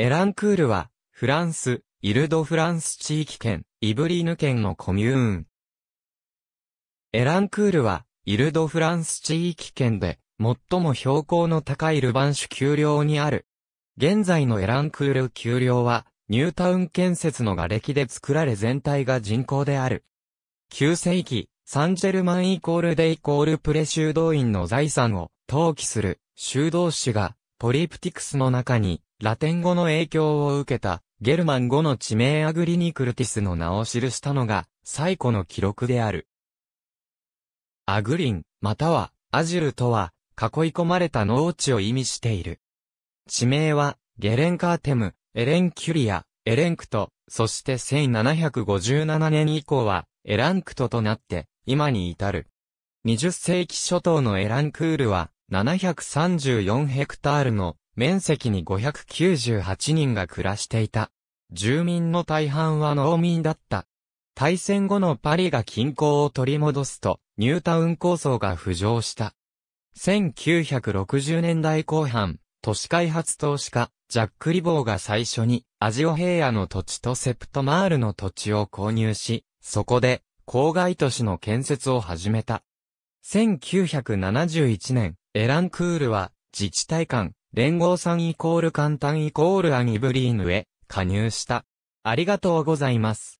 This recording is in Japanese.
エランクールは、フランス、イルド・フランス地域圏、イブリーヌ県のコミューン。エランクールは、イルド・フランス地域圏で、最も標高の高いルバンシュ丘陵にある。現在のエランクール丘陵は、ニュータウン建設の瓦礫で作られ全体が人工である。9世紀、サンジェルマンイコールデイコールプレ修道院の財産を登記する修道士がポリプティクスの中に、ラテン語の影響を受けた、ゲルマン語の地名アグリニクルティスの名を記したのが、最古の記録である。アグリン、または、アジュルとは、囲い込まれた農地を意味している。地名は、ゲレンカーテム、エレンキュリア、エレンクト、そして1757年以降は、エランクトとなって、今に至る。20世紀初頭のエランクールは、734ヘクタールの面積に598人が暮らしていた。住民の大半は農民だった。大戦後のパリが均衡を取り戻すと、ニュータウン構想が浮上した。1960年代後半、都市開発投資家、ジャック・リボーが最初に、アジオ平野の土地とセプトマールの土地を購入し、そこで、郊外都市の建設を始めた。1971年、エランクールは、自治体間、連合さんイコール簡単イコールアニブリーヌへ、加入した。ありがとうございます。